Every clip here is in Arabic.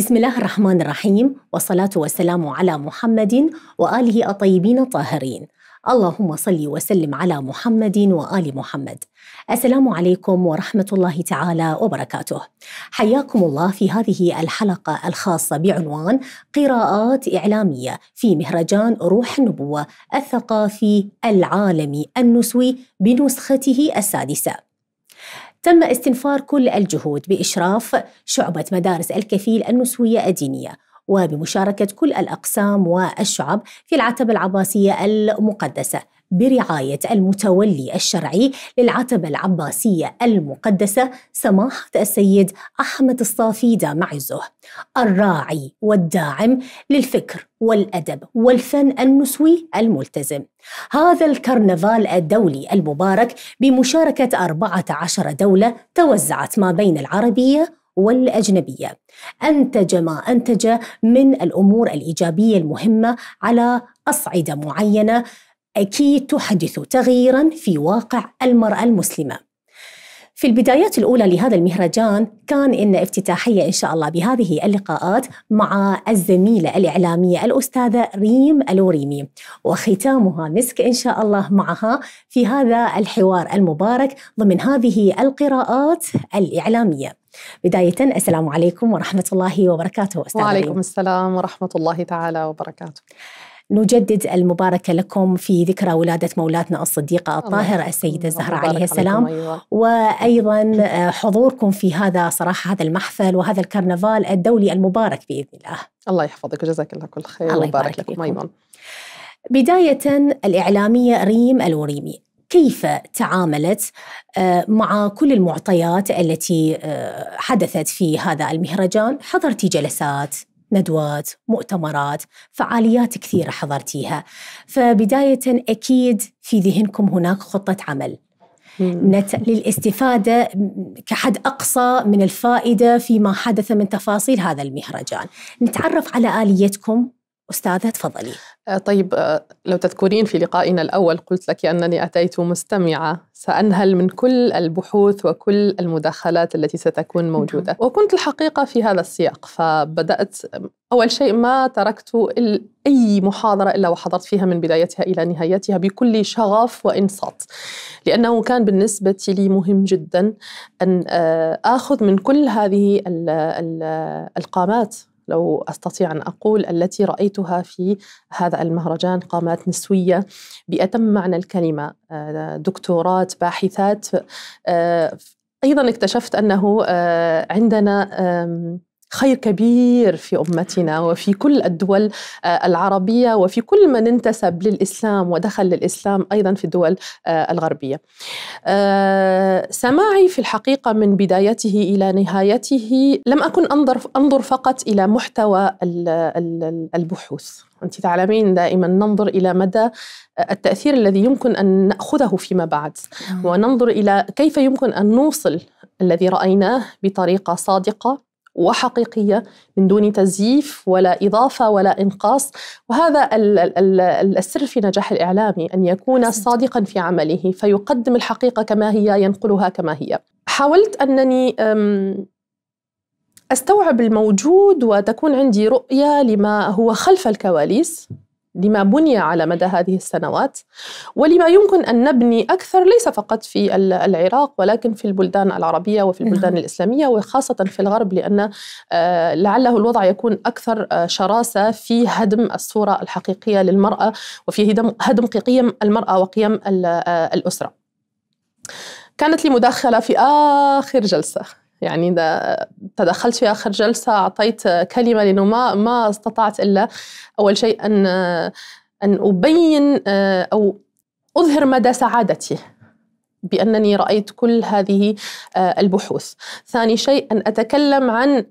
بسم الله الرحمن الرحيم والصلاة والسلام على محمد وآله الطيبين الطاهرين اللهم صل وسلم على محمد وآل محمد السلام عليكم ورحمة الله تعالى وبركاته حياكم الله في هذه الحلقة الخاصة بعنوان قراءات إعلامية في مهرجان روح النبوة الثقافي العالمي النسوي بنسخته السادسة تم استنفار كل الجهود بإشراف شعبة مدارس الكفيل النسوية الدينية وبمشاركة كل الأقسام والشعب في العتبة العباسية المقدسة برعاية المتولي الشرعي للعتبة العباسية المقدسة سماحة السيد أحمد الصافي دام عزه الراعي والداعم للفكر والأدب والفن النسوي الملتزم هذا الكرنفال الدولي المبارك بمشاركة 14 دولة توزعت ما بين العربية والأجنبية أنتج ما أنتج من الأمور الإيجابية المهمة على أصعدة معينة أكيد تحدث تغييرا في واقع المرأة المسلمة في البدايات الأولى لهذا المهرجان كان إن افتتاحية إن شاء الله بهذه اللقاءات مع الزميلة الإعلامية الأستاذة ريم الوريمي وختامها مسك إن شاء الله معها في هذا الحوار المبارك ضمن هذه القراءات الإعلامية بداية السلام عليكم ورحمة الله وبركاته أستاذة وعليكم ريم. السلام ورحمة الله تعالى وبركاته نجدد المباركة لكم في ذكرى ولادة مولاتنا الصديقة الطاهرة السيدة الزهراء عليها السلام أيوة. وأيضا آه، حضوركم في هذا صراحة هذا المحفل وهذا الكرنفال الدولي المبارك بإذن الله الله يحفظك وجزاك الله كل خير الله يبارك لكم أيضا بداية الإعلامية ريم الوريمي كيف تعاملت آه، مع كل المعطيات التي آه، حدثت في هذا المهرجان حضرتي جلسات ندوات مؤتمرات فعاليات كثيرة حضرتيها فبداية أكيد في ذهنكم هناك خطة عمل نت... للاستفادة كحد أقصى من الفائدة فيما حدث من تفاصيل هذا المهرجان نتعرف على آليتكم أستاذة تفضلي آه، طيب آه، لو تذكرين في لقائنا الأول قلت لك أنني أتيت مستمعة سأنهل من كل البحوث وكل المداخلات التي ستكون موجودة وكنت الحقيقة في هذا السياق فبدأت أول شيء ما تركت أي محاضرة إلا وحضرت فيها من بدايتها إلى نهايتها بكل شغف وإنصات لأنه كان بالنسبة لي مهم جدا أن آه، آخذ من كل هذه القامات لو استطيع ان اقول التي رايتها في هذا المهرجان قامات نسويه باتم معنى الكلمه آه، دكتورات باحثات آه، ايضا اكتشفت انه آه، عندنا خير كبير في أمتنا وفي كل الدول آه، العربية وفي كل من انتسب للإسلام ودخل للإسلام أيضا في الدول آه، الغربية آه، سماعي في الحقيقة من بدايته إلى نهايته لم أكن أنظر, أنظر فقط إلى محتوى البحوث أنت تعلمين دائما ننظر إلى مدى التأثير الذي يمكن أن نأخذه فيما بعد نعم. وننظر إلى كيف يمكن أن نوصل الذي رأيناه بطريقة صادقة وحقيقيه من دون تزييف ولا اضافه ولا انقاص وهذا السر في نجاح الاعلامي ان يكون صادقا في عمله فيقدم الحقيقه كما هي ينقلها كما هي حاولت انني استوعب الموجود وتكون عندي رؤيه لما هو خلف الكواليس لما بني على مدى هذه السنوات ولما يمكن ان نبني اكثر ليس فقط في العراق ولكن في البلدان العربيه وفي البلدان نعم. الاسلاميه وخاصه في الغرب لان آه، لعله الوضع يكون اكثر آه، شراسه في هدم الصوره الحقيقيه للمراه وفي هدم قيم المراه وقيم آه، الاسره. كانت لي مداخله في اخر جلسه يعني ده تدخلت في آخر جلسة أعطيت كلمة لأنه ما ما استطعت إلا أول شيء أن أن أبين آه، أو أظهر مدى سعادتي بأنني رأيت كل هذه آه، البحوث ثاني شيء أن أتكلم عن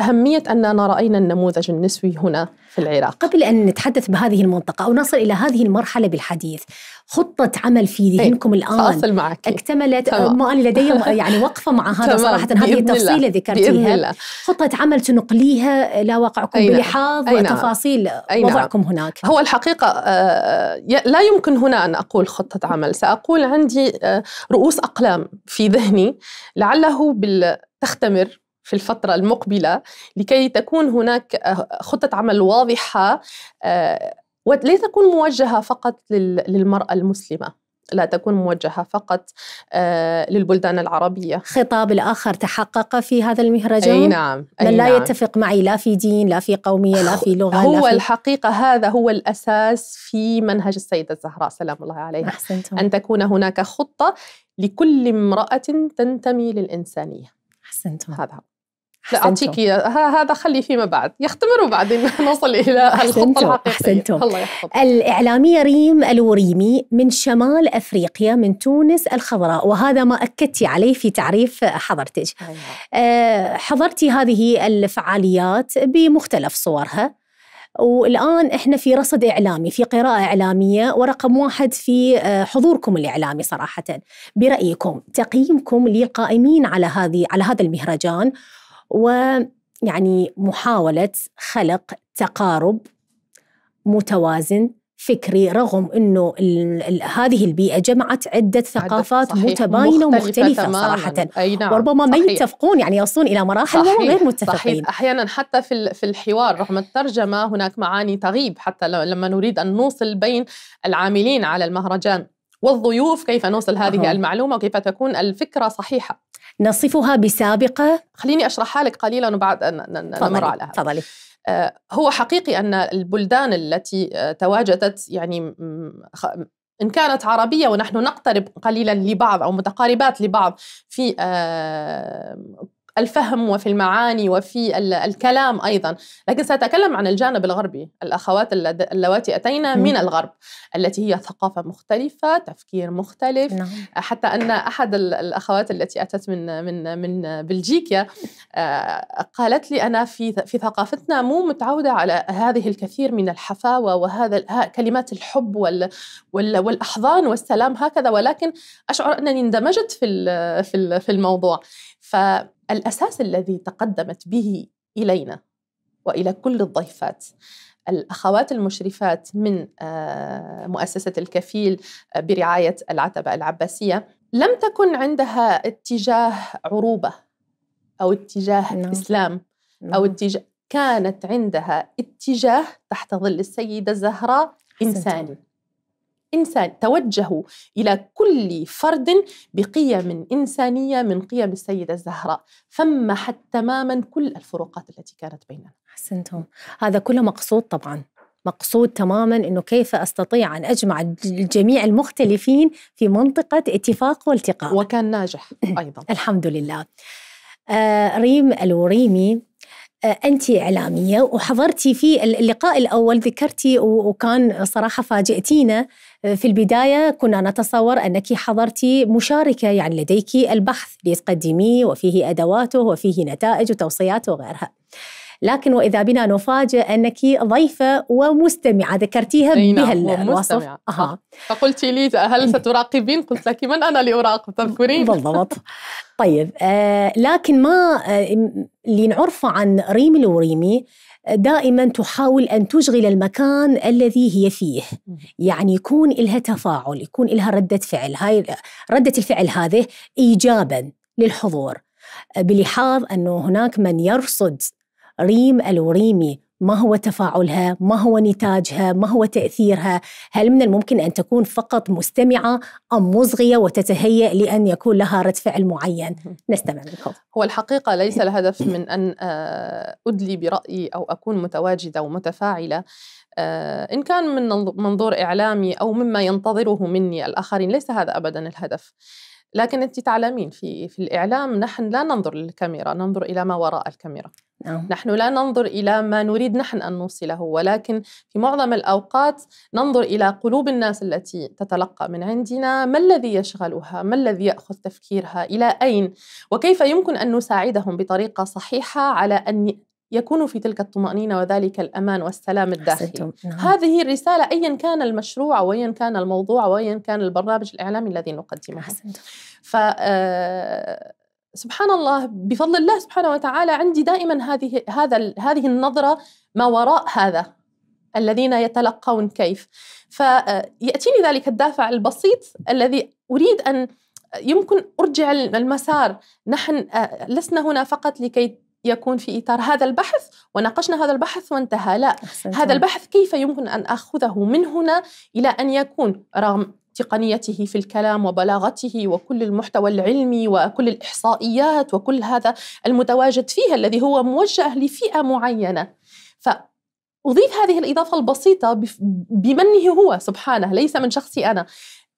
أهمية أننا رأينا النموذج النسوي هنا في العراق قبل أن نتحدث بهذه المنطقة أو نصل إلى هذه المرحلة بالحديث خطة عمل في إيه، ذهنكم الآن أصل معك اكتملت ما أنا لدي يعني وقفة مع هذا صراحة هذه التفصيلة ذكرتيها خطة عمل تنقليها إلى واقعكم نعم، بلحاظ أي نعم. وتفاصيل أي نعم. وضعكم هناك هو الحقيقة آه، لا يمكن هنا أن أقول خطة عمل سأقول عندي آه، رؤوس أقلام في ذهني لعله تختمر في الفترة المقبلة لكي تكون هناك آه، خطة عمل واضحة آه، ولا تكون موجهة فقط للمرأة المسلمة لا تكون موجهة فقط آه، للبلدان العربية خطاب الآخر تحقق في هذا المهرجان؟ أي نعم أي من لا نعم. يتفق معي لا في دين لا في قومية لا في لغة هو لا في... الحقيقة هذا هو الأساس في منهج السيدة الزهراء سلام الله عليها أحسنتم. أن تكون هناك خطة لكل امرأة تنتمي للإنسانية أحسنتم هذا هو لا اعطيك هذا خلي فيما بعد يختمر وبعدين نوصل الى الخطه الحقيقيه أحسنتم. الله يحفظك الاعلاميه ريم الوريمي من شمال افريقيا من تونس الخضراء وهذا ما اكدتي عليه في تعريف حضرتك أيوة. آه، حضرتي هذه الفعاليات بمختلف صورها والان احنا في رصد اعلامي في قراءه اعلاميه ورقم واحد في آه، حضوركم الاعلامي صراحه برايكم تقييمكم للقائمين على هذه على هذا المهرجان ويعني محاولة خلق تقارب متوازن فكري رغم انه الـ الـ هذه البيئه جمعت عده ثقافات صحيح. متباينه ومختلفه صراحه أي نعم. وربما ما يتفقون يعني يصلون الى مراحل صحيح. غير متفقين صحيح. احيانا حتى في في الحوار رغم الترجمه هناك معاني تغيب حتى لما نريد ان نوصل بين العاملين على المهرجان والضيوف كيف نوصل هذه أه. المعلومه وكيف تكون الفكره صحيحه نصفها بسابقة خليني أشرحها لك قليلا وبعد نمر على هذا تفضلي آه، هو حقيقي أن البلدان التي آه، تواجدت يعني إن كانت عربية ونحن نقترب قليلا لبعض أو متقاربات لبعض في آه، الفهم وفي المعاني وفي الكلام أيضا لكن سأتكلم عن الجانب الغربي الأخوات اللواتي أتينا من الغرب التي هي ثقافة مختلفة تفكير مختلف نعم. حتى أن أحد الأخوات التي أتت من من من بلجيكا آه، قالت لي أنا في في ثقافتنا مو متعودة على هذه الكثير من الحفاوة وهذا كلمات الحب وال والأحضان والسلام هكذا ولكن أشعر أنني اندمجت في في الموضوع ف الاساس الذي تقدمت به الينا والى كل الضيفات الأخوات المشرفات من آه، مؤسسة الكفيل آه، برعاية العتبة العباسية لم تكن عندها اتجاه عروبة أو اتجاه نعم. إسلام أو نعم. اتجاه كانت عندها اتجاه تحت ظل السيدة زهراء إنساني إنسان توجهوا إلى كل فرد بقيم إنسانية من قيم السيدة الزهراء فمحت حتى تماما كل الفروقات التي كانت بيننا أحسنتم هذا كله مقصود طبعا مقصود تماما انه كيف استطيع ان اجمع الجميع المختلفين في منطقه اتفاق والتقاء وكان ناجح ايضا الحمد لله آه ريم الوريمي آه، أنت إعلامية وحضرتي في اللقاء الأول ذكرتي وكان صراحة فاجئتينا آه، في البداية كنا نتصور أنك حضرتي مشاركة يعني لديك البحث لتقدميه وفيه أدواته وفيه نتائج وتوصيات وغيرها لكن وإذا بنا نفاجئ أنك ضيفة ومستمعة ذكرتيها نعم، بهالوصف أها. فقلت لي هل ستراقبين؟ قلت لك من أنا لأراقب تذكرين؟ بالضبط طيب آه، لكن ما آه، اللي نعرفه عن ريمي الوريمي آه، دائما تحاول أن تشغل المكان الذي هي فيه يعني يكون لها تفاعل يكون لها ردة فعل هاي ردة الفعل هذه إيجابا للحضور بلحاظ أنه هناك من يرصد ريم الوريمي ما هو تفاعلها؟ ما هو نتاجها؟ ما هو تأثيرها؟ هل من الممكن أن تكون فقط مستمعة أم مصغية وتتهيأ لأن يكون لها رد فعل معين؟ نستمع منكم هو الحقيقة ليس الهدف من أن آه، أدلي برأيي أو أكون متواجدة ومتفاعلة آه، إن كان من منظور إعلامي أو مما ينتظره مني الآخرين ليس هذا أبدا الهدف لكن انت تعلمين في في الاعلام نحن لا ننظر للكاميرا ننظر الى ما وراء الكاميرا نعم. نحن لا ننظر الى ما نريد نحن ان نوصله ولكن في معظم الاوقات ننظر الى قلوب الناس التي تتلقى من عندنا ما الذي يشغلها ما الذي ياخذ تفكيرها الى اين وكيف يمكن ان نساعدهم بطريقه صحيحه على ان يكون في تلك الطمأنينة وذلك الأمان والسلام الداخلي نعم. هذه الرسالة أيا كان المشروع وأيا كان الموضوع وأيا كان البرنامج الإعلامي الذي نقدمه ف آه، سبحان الله بفضل الله سبحانه وتعالى عندي دائما هذه هذا هذه النظرة ما وراء هذا الذين يتلقون كيف فيأتيني آه، ذلك الدافع البسيط الذي أريد أن يمكن أرجع المسار نحن آه، لسنا هنا فقط لكي يكون في إطار هذا البحث وناقشنا هذا البحث وانتهى لا أحسنت. هذا البحث كيف يمكن أن أخذه من هنا إلى أن يكون رغم تقنيته في الكلام وبلاغته وكل المحتوى العلمي وكل الإحصائيات وكل هذا المتواجد فيه الذي هو موجه لفئة معينة ف أضيف هذه الإضافة البسيطة بمنه هو سبحانه ليس من شخصي أنا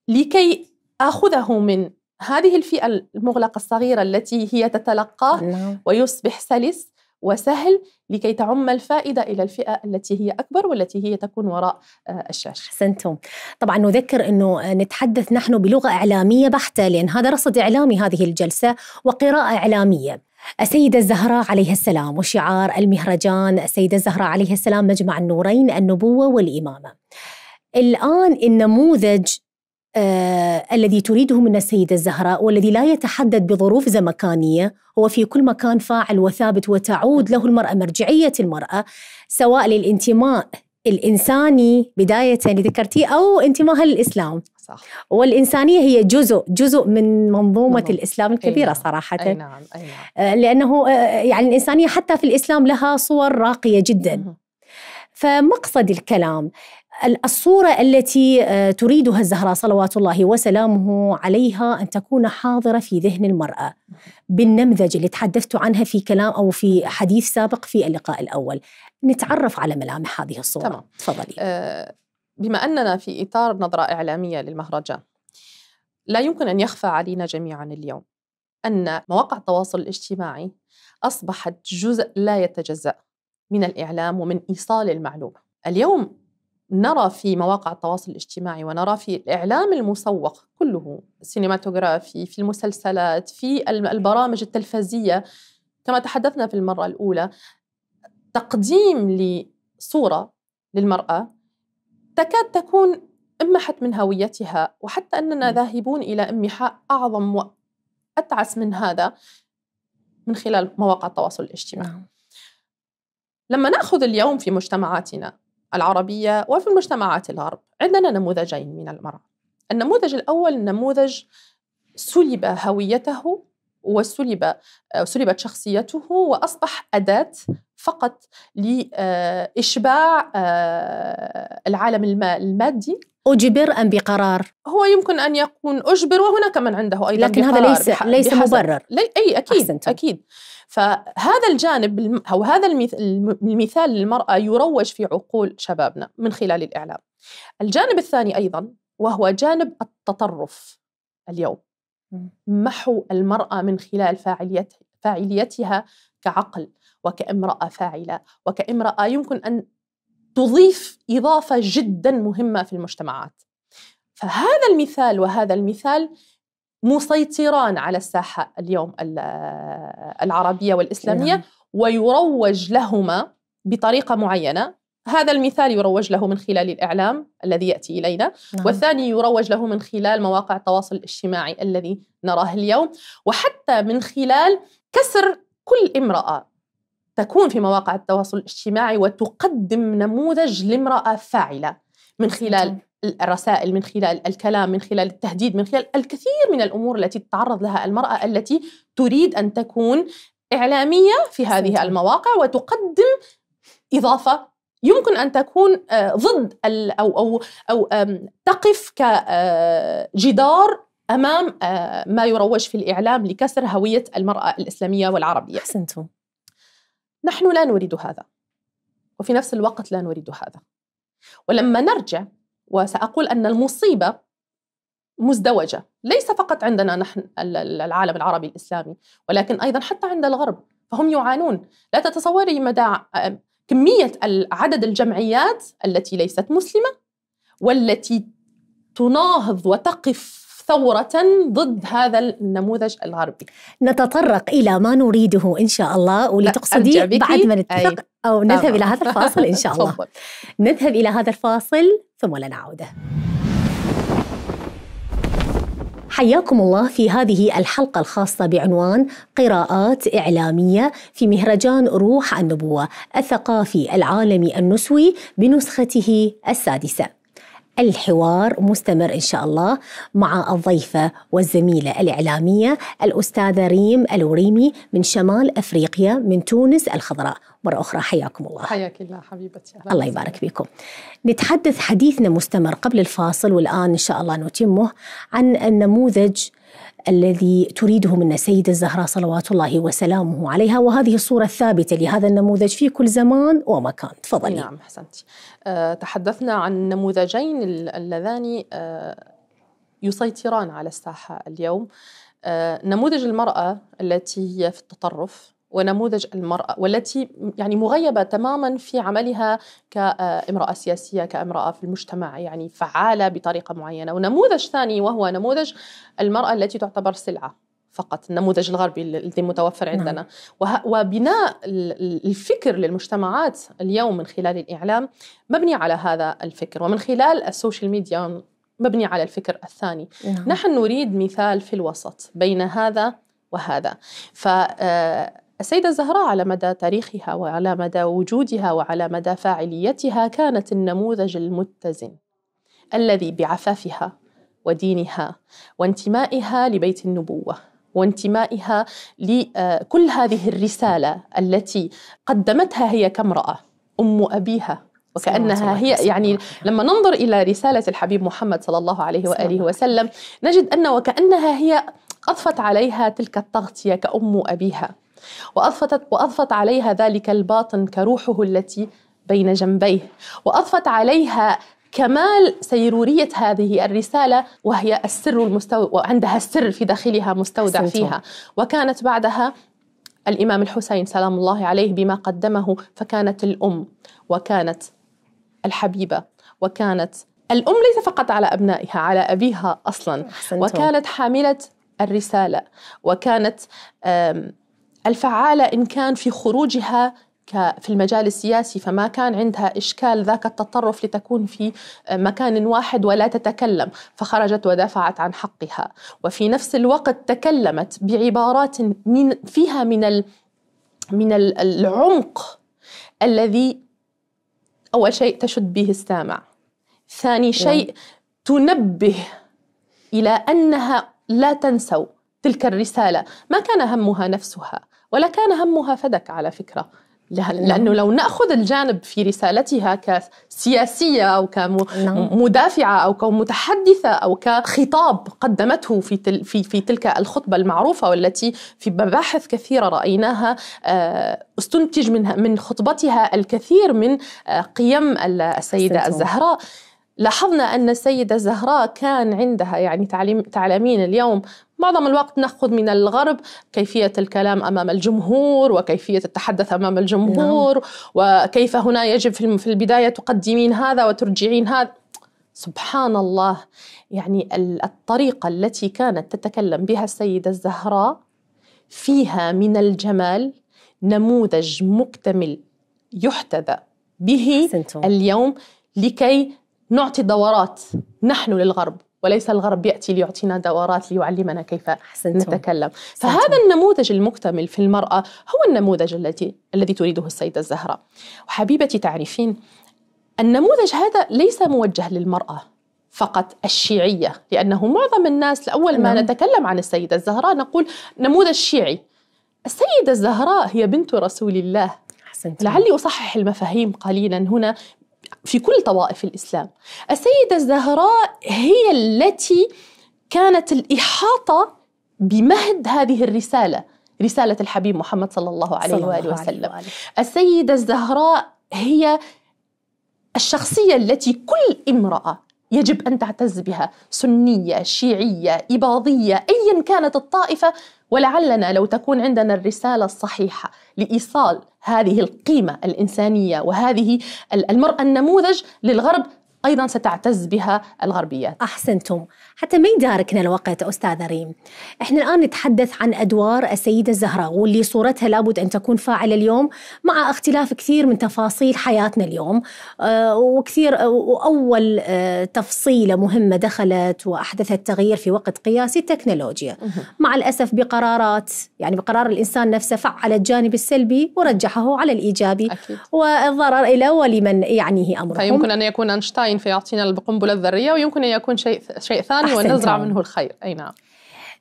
لكي أخذه من هذه الفئة المغلقة الصغيرة التي هي تتلقاه نعم. ويصبح سلس وسهل لكي تعم الفائدة إلى الفئة التي هي أكبر والتي هي تكون وراء آه، الشاشة أحسنتم طبعا نذكر أنه آه، نتحدث نحن بلغة إعلامية بحتة لأن هذا رصد إعلامي هذه الجلسة وقراءة إعلامية السيدة الزهراء عليها السلام وشعار المهرجان السيدة الزهراء عليها السلام مجمع النورين النبوة والإمامة الآن النموذج آه الذي تريده من السيدة الزهراء والذي لا يتحدد بظروف زمكانية هو في كل مكان فاعل وثابت وتعود له المرأة مرجعية المرأة سواء للانتماء الإنساني بداية اللي ذكرتيه أو انتمائها للإسلام صح والإنسانية هي جزء جزء من منظومة منظوم. الإسلام الكبيرة أي نعم. صراحة أي نعم. أي نعم. آه، لأنه آه، يعني الإنسانية حتى في الإسلام لها صور راقية جدا مه. فمقصد الكلام الصورة التي آه، تريدها الزهراء صلوات الله وسلامه عليها أن تكون حاضرة في ذهن المرأة بالنمذجة اللي تحدثت عنها في كلام أو في حديث سابق في اللقاء الأول نتعرف على ملامح هذه الصورة تمام. تفضلي آه، بما أننا في إطار نظرة إعلامية للمهرجان لا يمكن أن يخفى علينا جميعا اليوم أن مواقع التواصل الاجتماعي أصبحت جزء لا يتجزأ من الإعلام ومن إيصال المعلومة اليوم نرى في مواقع التواصل الاجتماعي ونرى في الإعلام المسوق كله سينماتوغرافي في المسلسلات في البرامج التلفزية كما تحدثنا في المرة الأولى تقديم لصورة للمرأة تكاد تكون امحت من هويتها وحتى أننا ذاهبون إلى امحاء أعظم وأتعس من هذا من خلال مواقع التواصل الاجتماعي نعم. لما ناخذ اليوم في مجتمعاتنا العربية وفي المجتمعات الغرب عندنا نموذجين من المرأة النموذج الأول نموذج سلب هويته وسلب آه، سلبت شخصيته واصبح اداه فقط لاشباع آه، العالم المادي اجبر ام بقرار هو يمكن ان يكون اجبر وهناك من عنده ايضا لكن هذا ليس ليس مبرر لي اي اكيد أحسنتم. اكيد فهذا الجانب أو هذا المثال للمرأة يروج في عقول شبابنا من خلال الإعلام الجانب الثاني أيضا وهو جانب التطرف اليوم محو المرأة من خلال فاعليتها, فاعليتها كعقل وكامرأة فاعلة وكامرأة يمكن أن تضيف إضافة جدا مهمة في المجتمعات فهذا المثال وهذا المثال مسيطران على الساحة اليوم العربية والإسلامية نعم. ويروج لهما بطريقة معينة هذا المثال يروج له من خلال الإعلام الذي يأتي إلينا نعم. والثاني يروج له من خلال مواقع التواصل الاجتماعي الذي نراه اليوم وحتى من خلال كسر كل امرأة تكون في مواقع التواصل الاجتماعي وتقدم نموذج لامرأة فاعلة من خلال نعم. الرسائل من خلال الكلام من خلال التهديد من خلال الكثير من الامور التي تتعرض لها المراه التي تريد ان تكون اعلاميه في هذه المواقع وتقدم اضافه يمكن ان تكون آه، ضد او او او تقف كجدار آه، امام آه، ما يروج في الاعلام لكسر هويه المراه الاسلاميه والعربيه. احسنتم. نحن لا نريد هذا. وفي نفس الوقت لا نريد هذا. ولما نرجع وسأقول أن المصيبة مزدوجة ليس فقط عندنا نحن العالم العربي الإسلامي ولكن أيضا حتى عند الغرب فهم يعانون لا تتصوري مدى كمية عدد الجمعيات التي ليست مسلمة والتي تناهض وتقف ثورة ضد هذا النموذج الغربي نتطرق إلى ما نريده إن شاء الله ولتقصدي بعد ما نتفق أو نذهب إلى هذا الفاصل إن شاء الله نذهب إلى هذا الفاصل ثم لنعود حياكم الله في هذه الحلقة الخاصة بعنوان قراءات إعلامية في مهرجان روح النبوة الثقافي العالمي النسوي بنسخته السادسة. الحوار مستمر إن شاء الله مع الضيفة والزميلة الإعلامية الأستاذة ريم الوريمي من شمال أفريقيا من تونس الخضراء مرة أخرى حياكم الله حياك الله حبيبتي الله, يبارك بكم نتحدث حديثنا مستمر قبل الفاصل والآن إن شاء الله نتمه عن النموذج الذي تريده منا السيدة الزهراء صلوات الله وسلامه عليها وهذه الصورة الثابتة لهذا النموذج في كل زمان ومكان تفضلي نعم حسنتي أه تحدثنا عن نموذجين اللذان أه يسيطران على الساحة اليوم أه نموذج المرأة التي هي في التطرف ونموذج المرأة والتي يعني مغيبة تماما في عملها كامرأة سياسية كامرأة في المجتمع يعني فعالة بطريقة معينة ونموذج ثاني وهو نموذج المرأة التي تعتبر سلعة فقط النموذج الغربي الذي متوفر نعم. عندنا وبناء الفكر للمجتمعات اليوم من خلال الإعلام مبني على هذا الفكر ومن خلال السوشيال ميديا مبني على الفكر الثاني نعم. نحن نريد مثال في الوسط بين هذا وهذا ف آه، السيدة الزهراء على مدى تاريخها وعلى مدى وجودها وعلى مدى فاعليتها كانت النموذج المتزن الذي بعفافها ودينها وانتمائها لبيت النبوه وانتمائها لكل آه، هذه الرساله التي قدمتها هي كامراه ام ابيها وكأنها هي يعني لما ننظر إلى رسالة الحبيب محمد صلى الله عليه وآله وسلم نجد أن وكأنها هي أضفت عليها تلك التغطية كأم أبيها وأضفت, وأضفت عليها ذلك الباطن كروحه التي بين جنبيه وأضفت عليها كمال سيرورية هذه الرسالة وهي السر المستو... وعندها السر في داخلها مستودع فيها وكانت بعدها الإمام الحسين سلام الله عليه بما قدمه فكانت الأم وكانت الحبيبة وكانت الأم ليس فقط على أبنائها على أبيها أصلا سنتو. وكانت حاملة الرسالة وكانت الفعالة إن كان في خروجها في المجال السياسي فما كان عندها إشكال ذاك التطرف لتكون في آه، مكان واحد ولا تتكلم فخرجت ودافعت عن حقها وفي نفس الوقت تكلمت بعبارات من فيها من من العمق الذي أول شيء تشد به السامع ثاني نعم. شيء تنبه إلى أنها لا تنسوا تلك الرسالة ما كان همها نفسها ولا كان همها فدك على فكرة نعم. لأنه لو نأخذ الجانب في رسالتها كسياسية أو نعم. كمدافعة أو كمتحدثة أو كخطاب قدمته في, تل في, في تلك الخطبة المعروفة والتي في مباحث كثيرة رأيناها آه، استنتج منها من خطبتها الكثير من آه، قيم السيدة الزهراء لاحظنا أن السيدة الزهراء كان عندها يعني تعليم تعلمين اليوم معظم الوقت نأخذ من الغرب كيفية الكلام أمام الجمهور وكيفية التحدث أمام الجمهور نعم. وكيف هنا يجب في البداية تقدمين هذا وترجعين هذا سبحان الله يعني الطريقة التي كانت تتكلم بها السيدة الزهراء فيها من الجمال نموذج مكتمل يحتذى به اليوم لكي نعطي دورات نحن للغرب وليس الغرب ياتي ليعطينا دورات ليعلمنا كيف حسنتم. نتكلم حسنتم. فهذا النموذج المكتمل في المراه هو النموذج الذي الذي تريده السيده الزهراء وحبيبتي تعرفين النموذج هذا ليس موجه للمراه فقط الشيعيه لانه معظم الناس اول ما نتكلم عن السيده الزهراء نقول نموذج شيعي السيده الزهراء هي بنت رسول الله حسنتم. لعلي اصحح المفاهيم قليلا هنا في كل طوائف الإسلام السيدة الزهراء هي التي كانت الإحاطة بمهد هذه الرسالة رسالة الحبيب محمد صلى الله عليه صلى وآله وسلم وآله. السيدة الزهراء هي الشخصية التي كل امرأة يجب أن تعتز بها سنية شيعية إباضية أيا كانت الطائفة ولعلنا لو تكون عندنا الرساله الصحيحه لايصال هذه القيمه الانسانيه وهذه المراه النموذج للغرب أيضا ستعتز بها الغربيات أحسنتم حتى ما يداركنا الوقت أستاذة ريم إحنا الآن نتحدث عن أدوار السيدة الزهراء واللي صورتها لابد أن تكون فاعلة اليوم مع اختلاف كثير من تفاصيل حياتنا اليوم أه وكثير وأول أه تفصيلة مهمة دخلت وأحدثت تغيير في وقت قياسي التكنولوجيا مع الأسف بقرارات يعني بقرار الإنسان نفسه فعل الجانب السلبي ورجحه على الإيجابي أكيد. والضرر إلى ولمن يعنيه أمرهم فيمكن أن يكون أينشتاين فيعطينا القنبله الذريه ويمكن ان يكون شيء شيء ثاني ونزرع منه الخير اي نعم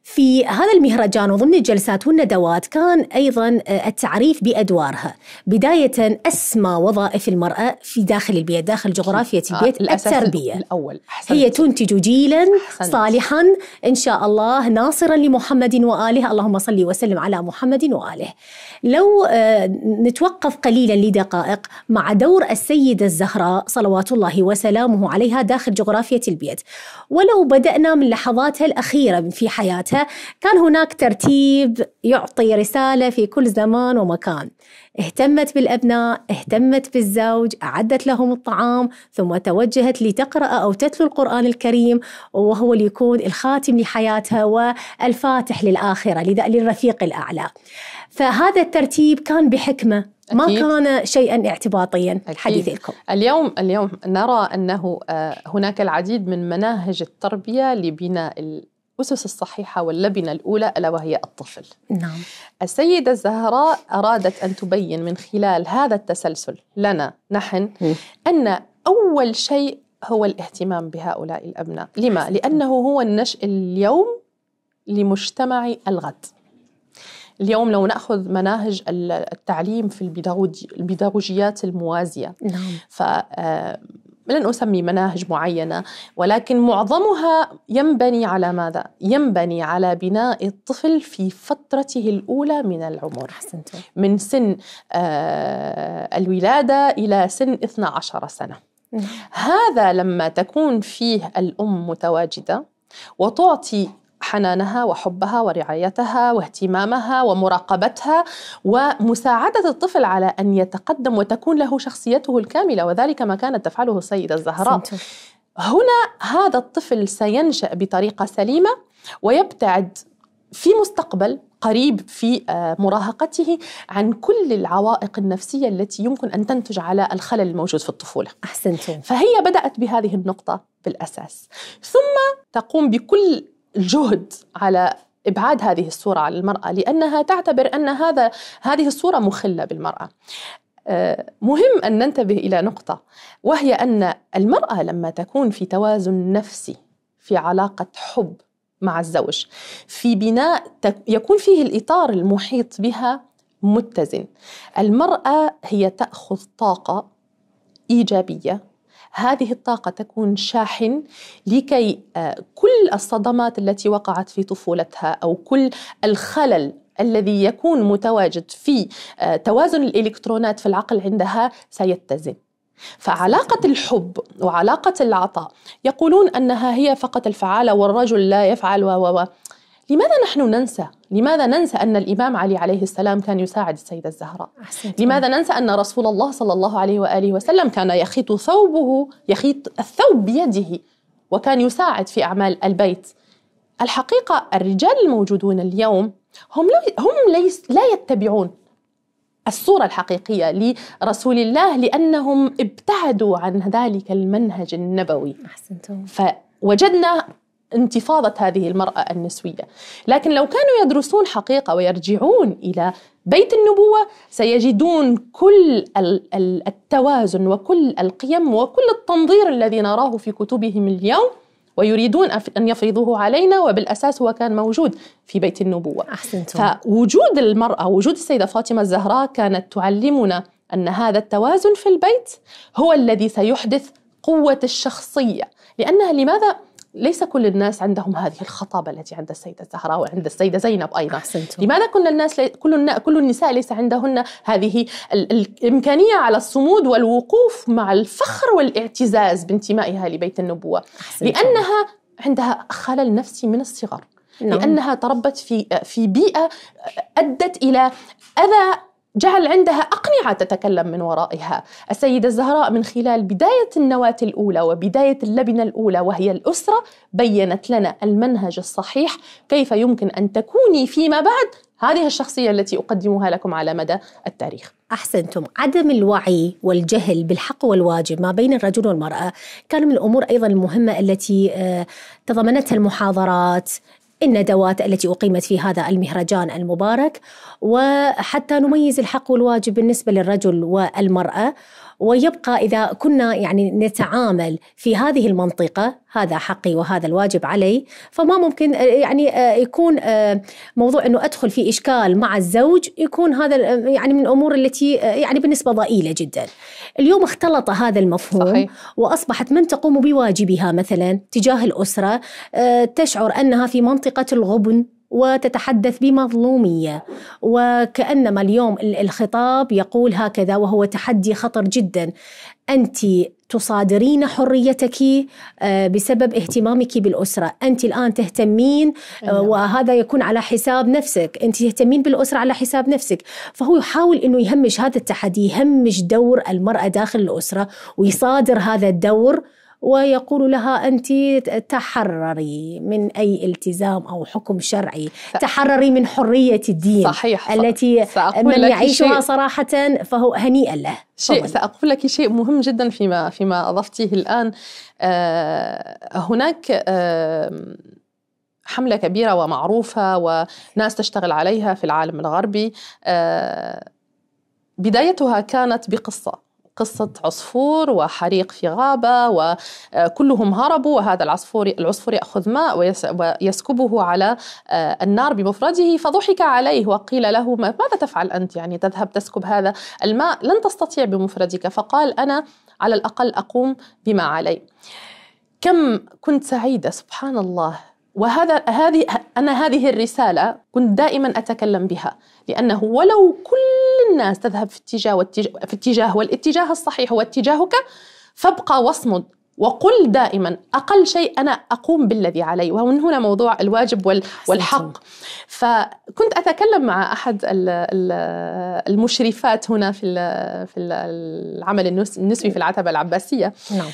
في هذا المهرجان وضمن الجلسات والندوات كان أيضا آه، التعريف بأدوارها بداية أسمى وظائف المرأة في داخل البيت داخل جغرافية آه، البيت آه التربية الأول أحسنت. هي تنتج جيلا أحسنت. صالحا إن شاء الله ناصرا لمحمد وآله اللهم صل وسلم على محمد وآله لو آه، نتوقف قليلا لدقائق مع دور السيدة الزهراء صلوات الله وسلامه عليها داخل جغرافية البيت ولو بدأنا من لحظاتها الأخيرة في حياتها وقتها كان هناك ترتيب يعطي رسالة في كل زمان ومكان اهتمت بالأبناء اهتمت بالزوج أعدت لهم الطعام ثم توجهت لتقرأ أو تتلو القرآن الكريم وهو ليكون الخاتم لحياتها والفاتح للآخرة للرفيق الأعلى فهذا الترتيب كان بحكمة ما أكيد. كان شيئا اعتباطيا حديث لكم اليوم اليوم نرى انه آه، هناك العديد من مناهج التربيه لبناء الأسس الصحيحة واللبنة الأولى ألا وهي الطفل نعم. السيدة الزهراء أرادت أن تبين من خلال هذا التسلسل لنا نحن أن أول شيء هو الاهتمام بهؤلاء الأبناء لما؟ لأنه هو النشء اليوم لمجتمع الغد اليوم لو ناخذ مناهج التعليم في البيداغوجيات الموازيه نعم. لن أسمي مناهج معينة ولكن معظمها ينبني على ماذا؟ ينبني على بناء الطفل في فترته الأولى من العمر أحسنت. من سن آه، الولادة إلى سن 12 سنة هذا لما تكون فيه الأم متواجدة وتعطي حنانها وحبها ورعايتها واهتمامها ومراقبتها ومساعدة الطفل على أن يتقدم وتكون له شخصيته الكاملة وذلك ما كانت تفعله السيدة الزهراء هنا هذا الطفل سينشأ بطريقة سليمة ويبتعد في مستقبل قريب في آه، مراهقته عن كل العوائق النفسيه التي يمكن ان تنتج على الخلل الموجود في الطفوله. احسنتم. فهي بدات بهذه النقطه بالاساس، ثم تقوم بكل الجهد على ابعاد هذه الصوره عن المراه لانها تعتبر ان هذا هذه الصوره مخله بالمراه آه، مهم ان ننتبه الى نقطه وهي ان المراه لما تكون في توازن نفسي في علاقه حب مع الزوج في بناء يكون فيه الاطار المحيط بها متزن المراه هي تاخذ طاقه ايجابيه هذه الطاقة تكون شاحن لكي آه، كل الصدمات التي وقعت في طفولتها أو كل الخلل الذي يكون متواجد في آه، توازن الإلكترونات في العقل عندها سيتزن فعلاقة الحب وعلاقة العطاء يقولون أنها هي فقط الفعالة والرجل لا يفعل و لماذا نحن ننسى لماذا ننسى أن الإمام علي عليه السلام كان يساعد السيدة الزهراء لماذا ننسى أن رسول الله صلى الله عليه وآله وسلم كان يخيط ثوبه يخيط الثوب بيده وكان يساعد في أعمال البيت الحقيقة الرجال الموجودون اليوم هم هم ليس لا يتبعون الصورة الحقيقية لرسول الله لأنهم ابتعدوا عن ذلك المنهج النبوي أحسنتم. فوجدنا انتفاضة هذه المرأة النسوية لكن لو كانوا يدرسون حقيقة ويرجعون إلى بيت النبوة سيجدون كل التوازن وكل القيم وكل التنظير الذي نراه في كتبهم اليوم ويريدون أن يفرضوه علينا وبالأساس هو كان موجود في بيت النبوة أحسنتم. فوجود المرأة وجود السيدة فاطمة الزهراء كانت تعلمنا أن هذا التوازن في البيت هو الذي سيحدث قوة الشخصية لأنها لماذا ليس كل الناس عندهم هذه الخطابة التي عند السيدة زهراء وعند السيدة زينب أيضا أحسنتم. لماذا كل الناس لي... كل كل النساء ليس عندهن هذه ال... الإمكانية على الصمود والوقوف مع الفخر والاعتزاز بانتمائها لبيت النبوة أحسنتم. لأنها عندها خلل نفسي من الصغر نعم. لأنها تربت في في بيئة أدت إلى أذى جعل عندها أقنعة تتكلم من ورائها السيدة الزهراء من خلال بداية النواة الأولى وبداية اللبنة الأولى وهي الأسرة بيّنت لنا المنهج الصحيح كيف يمكن أن تكوني فيما بعد هذه الشخصية التي أقدمها لكم على مدى التاريخ أحسنتم عدم الوعي والجهل بالحق والواجب ما بين الرجل والمرأة كان من الأمور أيضا المهمة التي آه، تضمنتها المحاضرات الندوات التي أقيمت في هذا المهرجان المبارك وحتى نميز الحق والواجب بالنسبة للرجل والمرأة ويبقى إذا كنا يعني نتعامل في هذه المنطقة هذا حقي وهذا الواجب علي فما ممكن يعني آه، يكون آه، موضوع أنه أدخل في إشكال مع الزوج يكون هذا آه، يعني من الأمور التي يعني بالنسبة ضئيلة جدا اليوم اختلط هذا المفهوم صحيح. وأصبحت من تقوم بواجبها مثلا تجاه الأسرة تشعر أنها في منطقة الغبن وتتحدث بمظلومية وكأنما اليوم الخطاب يقول هكذا وهو تحدي خطر جدا أنت تصادرين حريتك آه، بسبب اهتمامك بالأسرة أنت الآن تهتمين آه، نعم. وهذا يكون على حساب نفسك أنت تهتمين بالأسرة على حساب نفسك فهو يحاول أنه يهمش هذا التحدي يهمش دور المرأة داخل الأسرة ويصادر هذا الدور ويقول لها أنت تحرري من أي التزام أو حكم شرعي تحرري من حرية الدين صحيح التي من يعيشها صراحة فهو هنيئا له شيء سأقول لك شيء مهم جدا فيما فيما أضفتيه الآن آه هناك آه حملة كبيرة ومعروفة وناس تشتغل عليها في العالم الغربي آه، بدايتها كانت بقصة قصة عصفور وحريق في غابة وكلهم آه، هربوا وهذا العصفور العصفور يأخذ ماء ويسكبه على آه، النار بمفرده فضحك عليه وقيل له ماذا تفعل أنت يعني تذهب تسكب هذا الماء لن تستطيع بمفردك فقال أنا على الأقل أقوم بما علي كم كنت سعيدة سبحان الله وهذا هذه انا هذه الرساله كنت دائما اتكلم بها لانه ولو كل الناس تذهب في اتجاه في اتجاه والاتجاه الصحيح هو اتجاهك فابقى واصمد وقل دائما اقل شيء انا اقوم بالذي علي ومن هنا موضوع الواجب والحق فكنت اتكلم مع احد المشرفات هنا في في العمل النسوي في العتبه العباسيه نعم.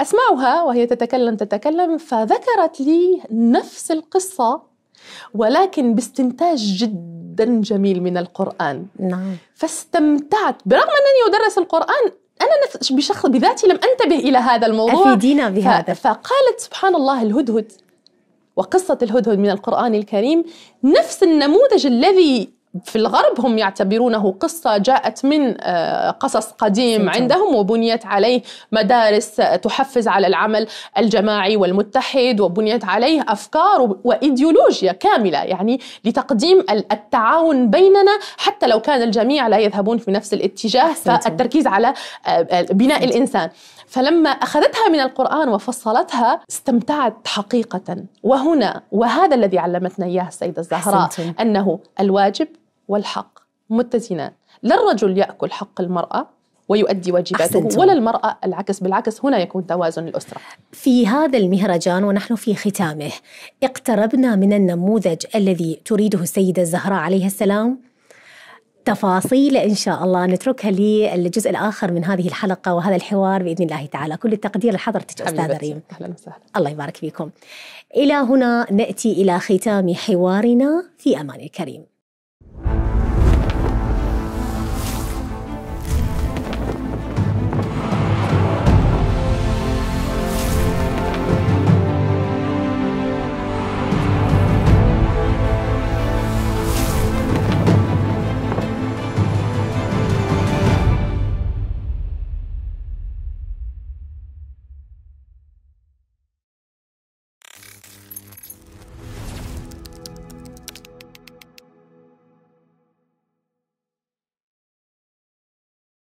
أسمعها وهي تتكلم تتكلم فذكرت لي نفس القصة ولكن باستنتاج جدا جميل من القرآن نعم. فاستمتعت برغم أنني أدرس القرآن أنا بشخص بذاتي لم أنتبه إلى هذا الموضوع أفيدينا بهذا فقالت سبحان الله الهدهد وقصة الهدهد من القرآن الكريم نفس النموذج الذي في الغرب هم يعتبرونه قصة جاءت من آه، قصص قديم عندهم وبنيت عليه مدارس آه، تحفز على العمل الجماعي والمتحد وبنيت عليه أفكار وإيديولوجيا كاملة يعني لتقديم التعاون بيننا حتى لو كان الجميع لا يذهبون في نفس الاتجاه فالتركيز على آه، بناء الإنسان فلما أخذتها من القرآن وفصلتها استمتعت حقيقة وهنا وهذا الذي علمتنا إياه السيدة الزهراء أنه الواجب والحق متزنان لا الرجل يأكل حق المرأة ويؤدي واجباته ولا المرأة العكس بالعكس هنا يكون توازن الأسرة في هذا المهرجان ونحن في ختامه اقتربنا من النموذج الذي تريده السيدة الزهراء عليه السلام تفاصيل إن شاء الله نتركها للجزء الآخر من هذه الحلقة وهذا الحوار بإذن الله تعالى كل التقدير لحضرتك أستاذة ريم أهلا وسهلا الله يبارك فيكم إلى هنا نأتي إلى ختام حوارنا في أمان الكريم